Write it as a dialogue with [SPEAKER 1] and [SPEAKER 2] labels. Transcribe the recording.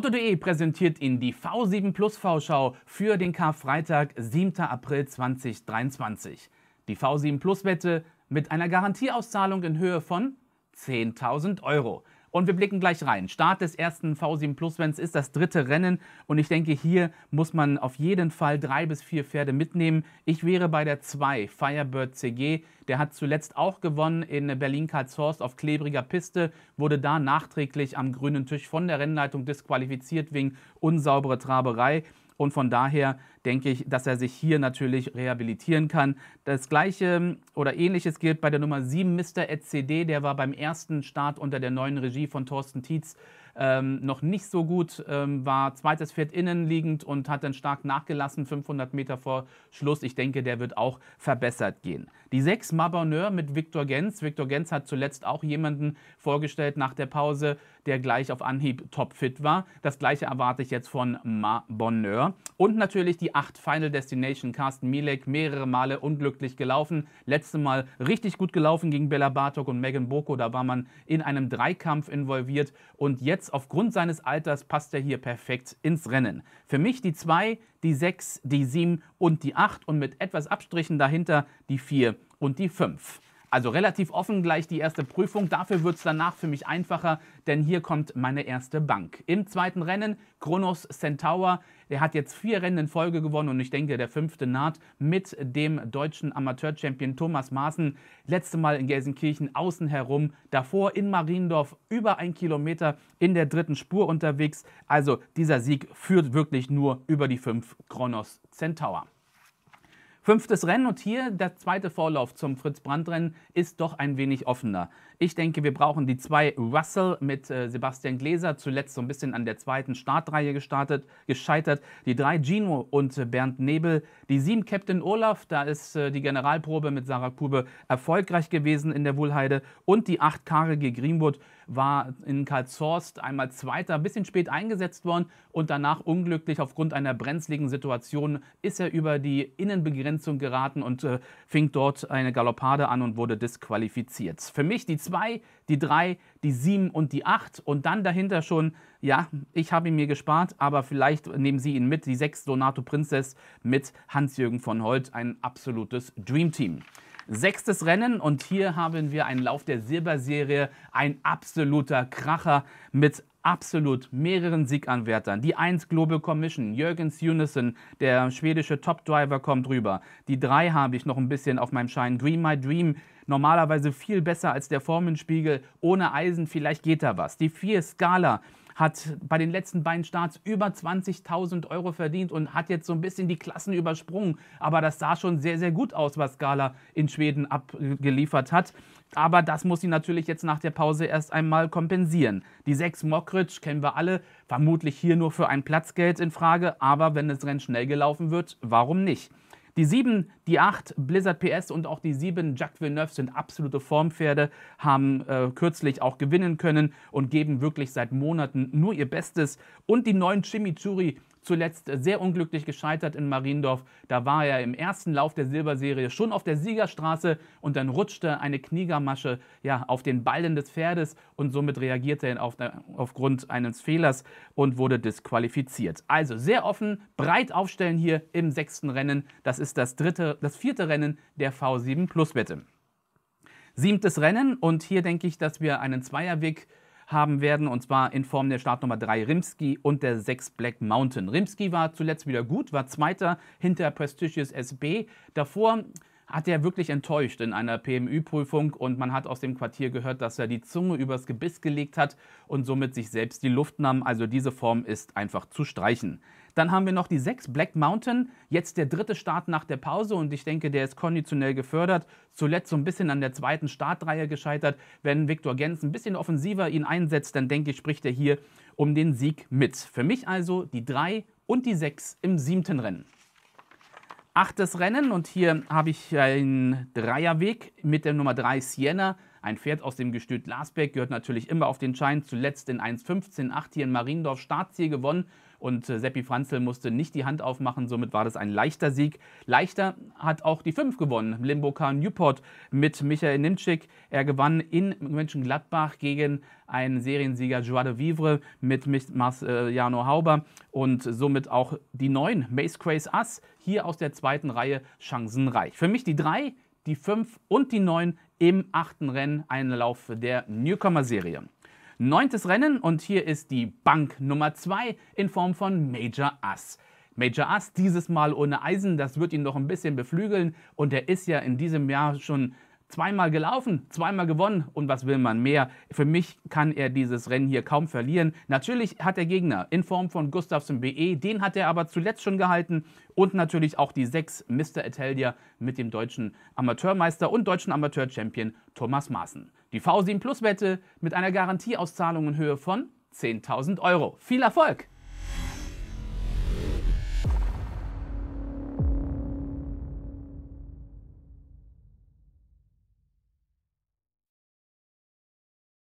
[SPEAKER 1] Lotto.de präsentiert Ihnen die V7 Plus V-Schau für den Karfreitag, 7. April 2023. Die V7 Plus Wette mit einer Garantieauszahlung in Höhe von 10.000 Euro. Und wir blicken gleich rein. Start des ersten V7 Plus Vents ist das dritte Rennen und ich denke, hier muss man auf jeden Fall drei bis vier Pferde mitnehmen. Ich wäre bei der 2, Firebird CG. Der hat zuletzt auch gewonnen in Berlin-Karlshorst auf klebriger Piste, wurde da nachträglich am grünen Tisch von der Rennleitung disqualifiziert wegen unsauberer Traberei. Und von daher denke ich, dass er sich hier natürlich rehabilitieren kann. Das gleiche ähm, oder ähnliches gilt bei der Nummer 7, Mr. ECD. Der war beim ersten Start unter der neuen Regie von Thorsten Tietz ähm, noch nicht so gut, ähm, war zweites Pferd innen liegend und hat dann stark nachgelassen, 500 Meter vor Schluss. Ich denke, der wird auch verbessert gehen. Die 6 Mabonneur mit Viktor Gens. Viktor Gens hat zuletzt auch jemanden vorgestellt nach der Pause, der gleich auf Anhieb topfit war. Das gleiche erwarte ich jetzt von Mabonneur. Und natürlich die 8 Final Destination. Carsten Milek mehrere Male unglücklich gelaufen. Letztes Mal richtig gut gelaufen gegen Bella Bartok und Megan Boko. Da war man in einem Dreikampf involviert und jetzt Aufgrund seines Alters passt er hier perfekt ins Rennen. Für mich die 2, die 6, die 7 und die 8 und mit etwas Abstrichen dahinter die 4 und die 5. Also relativ offen gleich die erste Prüfung. Dafür wird es danach für mich einfacher, denn hier kommt meine erste Bank. Im zweiten Rennen Kronos Centaur. Er hat jetzt vier Rennen in Folge gewonnen und ich denke, der fünfte naht mit dem deutschen Amateurchampion Thomas Maaßen. Letzte Mal in Gelsenkirchen außen herum, davor in Mariendorf über ein Kilometer in der dritten Spur unterwegs. Also dieser Sieg führt wirklich nur über die fünf Kronos Centaur. Fünftes Rennen und hier der zweite Vorlauf zum Fritz-Brandt-Rennen ist doch ein wenig offener. Ich denke, wir brauchen die zwei Russell mit äh, Sebastian Gläser, zuletzt so ein bisschen an der zweiten Startreihe gestartet, gescheitert. Die drei Gino und äh, Bernd Nebel. Die sieben Captain Olaf, da ist äh, die Generalprobe mit Sarah Kube erfolgreich gewesen in der Wohlheide Und die acht Karel Greenwood, war in Karlshorst einmal Zweiter, ein bisschen spät eingesetzt worden und danach unglücklich aufgrund einer brenzligen Situation ist er über die Innenbegrenzung geraten und äh, fing dort eine Galoppade an und wurde disqualifiziert. Für mich die 2, die 3, die 7 und die 8 und dann dahinter schon, ja, ich habe ihn mir gespart, aber vielleicht nehmen Sie ihn mit, die 6 Donato Prinzess mit Hans-Jürgen von Holt, ein absolutes Dreamteam. Sechstes Rennen und hier haben wir einen Lauf der Silberserie, ein absoluter Kracher mit absolut mehreren Sieganwärtern. Die 1 Global Commission, Jürgens Unison, der schwedische Top-Driver kommt rüber. Die 3 habe ich noch ein bisschen auf meinem Schein. Dream My Dream, normalerweise viel besser als der Formenspiegel. Ohne Eisen, vielleicht geht da was. Die 4 Skala, hat bei den letzten beiden Starts über 20.000 Euro verdient und hat jetzt so ein bisschen die Klassen übersprungen. Aber das sah schon sehr, sehr gut aus, was Gala in Schweden abgeliefert hat. Aber das muss sie natürlich jetzt nach der Pause erst einmal kompensieren. Die 6 Mokritsch kennen wir alle, vermutlich hier nur für ein Platzgeld in Frage, aber wenn das Rennen schnell gelaufen wird, warum nicht? Die 7, die 8 Blizzard PS und auch die 7 Jacques Villeneuve sind absolute Formpferde, haben äh, kürzlich auch gewinnen können und geben wirklich seit Monaten nur ihr Bestes. Und die neuen Chimichurri zuletzt sehr unglücklich gescheitert in Mariendorf. Da war er im ersten Lauf der Silberserie schon auf der Siegerstraße und dann rutschte eine Kniegermasche ja, auf den Ballen des Pferdes und somit reagierte er auf, aufgrund eines Fehlers und wurde disqualifiziert. Also sehr offen, breit aufstellen hier im sechsten Rennen. Das ist das dritte, das vierte Rennen der V7 Plus Wette. Siebtes Rennen und hier denke ich, dass wir einen Zweierweg haben werden, und zwar in Form der Startnummer 3 Rimski und der 6 Black Mountain. Rimski war zuletzt wieder gut, war Zweiter hinter Prestigious SB. Davor hat er wirklich enttäuscht in einer PMÜ-Prüfung und man hat aus dem Quartier gehört, dass er die Zunge übers Gebiss gelegt hat und somit sich selbst die Luft nahm. Also diese Form ist einfach zu streichen. Dann haben wir noch die 6 Black Mountain, jetzt der dritte Start nach der Pause und ich denke, der ist konditionell gefördert. Zuletzt so ein bisschen an der zweiten Startreihe gescheitert. Wenn Viktor Gens ein bisschen offensiver ihn einsetzt, dann denke ich, spricht er hier um den Sieg mit. Für mich also die 3 und die 6 im siebten Rennen. Achtes Rennen und hier habe ich einen Dreierweg mit der Nummer 3 Sienna. Ein Pferd aus dem Gestüt Glasberg gehört natürlich immer auf den Schein. Zuletzt in 1.15.8 hier in Mariendorf Startziel gewonnen und äh, Seppi Franzl musste nicht die Hand aufmachen, somit war das ein leichter Sieg. Leichter hat auch die 5 gewonnen, Limburger Newport mit Michael Nimczyk. Er gewann in Mönchengladbach gegen einen Seriensieger Joie de Vivre mit Marciano äh, Hauber und somit auch die 9, Mace Craze Ass, hier aus der zweiten Reihe chancenreich. Für mich die 3, die 5 und die 9 im achten Rennen, ein Lauf der Newcomer-Serie. Neuntes Rennen und hier ist die Bank Nummer 2 in Form von Major Ass. Major Ass, dieses Mal ohne Eisen, das wird ihn noch ein bisschen beflügeln und er ist ja in diesem Jahr schon zweimal gelaufen, zweimal gewonnen und was will man mehr? Für mich kann er dieses Rennen hier kaum verlieren. Natürlich hat der Gegner in Form von Gustafsson BE, den hat er aber zuletzt schon gehalten und natürlich auch die sechs Mr. Atelier mit dem deutschen Amateurmeister und deutschen Amateurchampion Thomas Maaßen. Die V7 Plus Wette mit einer Garantieauszahlung in Höhe von 10.000 Euro. Viel Erfolg!